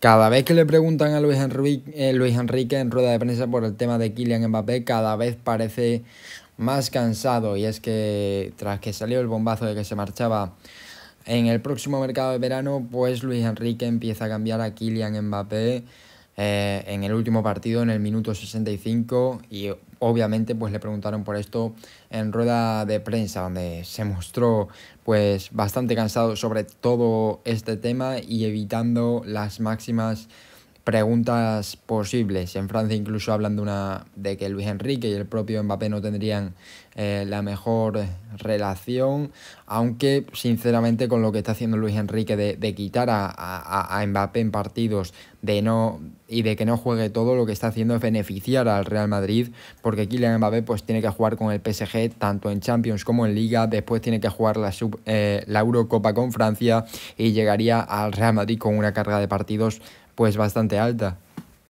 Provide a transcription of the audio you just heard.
Cada vez que le preguntan a eh, Luis Enrique, en rueda de prensa por el tema de Kylian Mbappé, cada vez parece más cansado. Y es que tras que salió el bombazo de que se marchaba en el próximo mercado de verano, pues Luis Enrique empieza a cambiar a Kylian Mbappé eh, en el último partido, en el minuto 65, y obviamente pues le preguntaron por esto en rueda de prensa, donde se mostró pues bastante cansado sobre todo este tema y evitando las máximas preguntas posibles. En Francia incluso hablan de, una, de que Luis Enrique y el propio Mbappé no tendrían eh, la mejor relación, aunque sinceramente con lo que está haciendo Luis Enrique de, quitar a, Mbappé en partidos de no, y de que no juegue todo, lo que está haciendo es beneficiar al Real Madrid, porque Kylian Mbappé pues, tiene que jugar con el PSG tanto en Champions como en Liga, después tiene que jugar la, eh, la Eurocopa con Francia y llegaría al Real Madrid con una carga de partidos pues bastante alta.